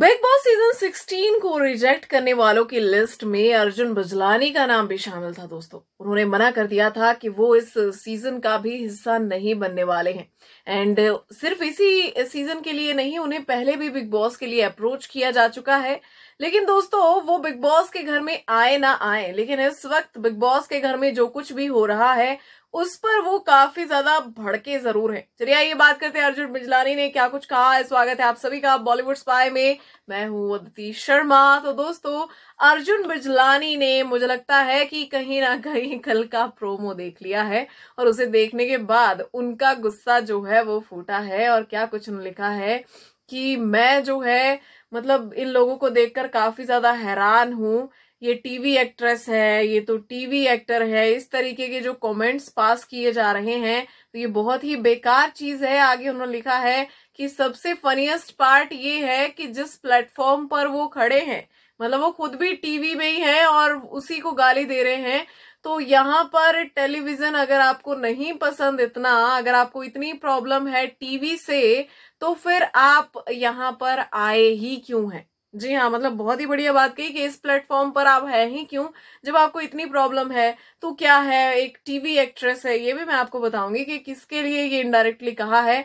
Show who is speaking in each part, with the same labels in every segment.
Speaker 1: big boss season 16 को reject करने वालों की लिस्ट में अर्जुन बजलानी का नाम भी शामिल था दोस्तों उन्होंने मना कर दिया था कि वो इस सीजन का भी हिस्सा नहीं बनने वाले हैं एंड सिर्फ इसी सीजन के लिए नहीं उन्हें पहले भी बिग बॉस के लिए अप्रोच किया जा चुका है लेकिन दोस्तों वो बिग बॉस के घर में आए ना आए लेकिन इस वक्त बिग बॉस के घर में जो कुछ भी हो रहा है उस पर वो काफी ज्यादा भड़के जरूर हैं चलिए ये बात करते हैं अर्जुन बिजलानी ने क्या कुछ कहा है स्वागत है आप सभी का बॉलीवुड स्पाई में मैं हूं अदिति शर्मा तो दोस्तों अर्जुन बिजलानी ने मुझे लगता है कि कहीं ना कहीं कल का प्रोमो देख लिया है और उसे देखने के बाद उनका गुस्सा जो है वो फूटा है और क्या कुछ उन्होंने लिखा है कि मैं जो है मतलब इन लोगों को देखकर काफी ज्यादा हैरान हूं ये टीवी एक्ट्रेस है ये तो टीवी एक्टर है इस तरीके के जो कमेंट्स पास किए जा रहे हैं तो ये बहुत ही बेकार चीज है आगे उन्होंने लिखा है कि सबसे फनीएस्ट पार्ट ये है कि जिस प्लेटफॉर्म पर वो खड़े हैं मतलब वो खुद भी टीवी में ही है और उसी को गाली दे रहे हैं तो यहाँ पर टेलीविजन अगर आपको नहीं पसंद इतना अगर आपको इतनी प्रॉब्लम है टीवी से तो फिर आप यहाँ पर आए ही क्यों हैं जी हाँ मतलब बहुत ही बढ़िया बात कही कि इस प्लेटफॉर्म पर आप है ही क्यों जब आपको इतनी प्रॉब्लम है तो क्या है एक टीवी एक्ट्रेस है ये भी मैं आपको बताऊंगी कि किसके लिए ये इनडायरेक्टली कहा है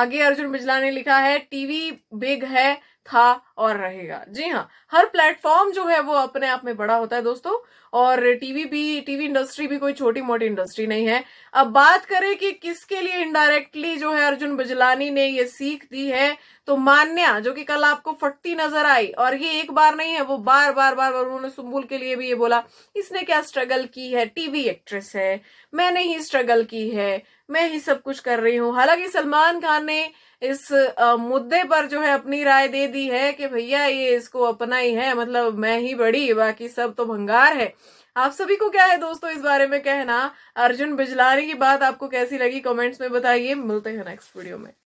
Speaker 1: आगे अर्जुन बिजला ने लिखा है टीवी बिग है था और रहेगा जी हाँ हर प्लेटफॉर्म जो है वो अपने आप में बड़ा होता है दोस्तों और टीवी भी टीवी इंडस्ट्री भी कोई छोटी मोटी इंडस्ट्री नहीं है अब बात करें कि किसके लिए इनडायरेक्टली जो है अर्जुन बिजलानी ने ये सीख दी है तो मान्या जो कि कल आपको फटती नजर आई और ये एक बार नहीं है वो बार बार बार बार उन्होंने सुम्बुल के लिए भी ये बोला इसने क्या स्ट्रगल की है टीवी एक्ट्रेस है मैंने ही स्ट्रगल की है मैं ही सब कुछ कर रही हूँ हालांकि सलमान खान ने इस मुद्दे पर जो है अपनी राय दे दी दी है कि भैया ये इसको अपना ही है मतलब मैं ही बड़ी बाकी सब तो भंगार है आप सभी को क्या है दोस्तों इस बारे में कहना अर्जुन बिजलानी की बात आपको कैसी लगी कमेंट्स में बताइए मिलते हैं नेक्स्ट वीडियो में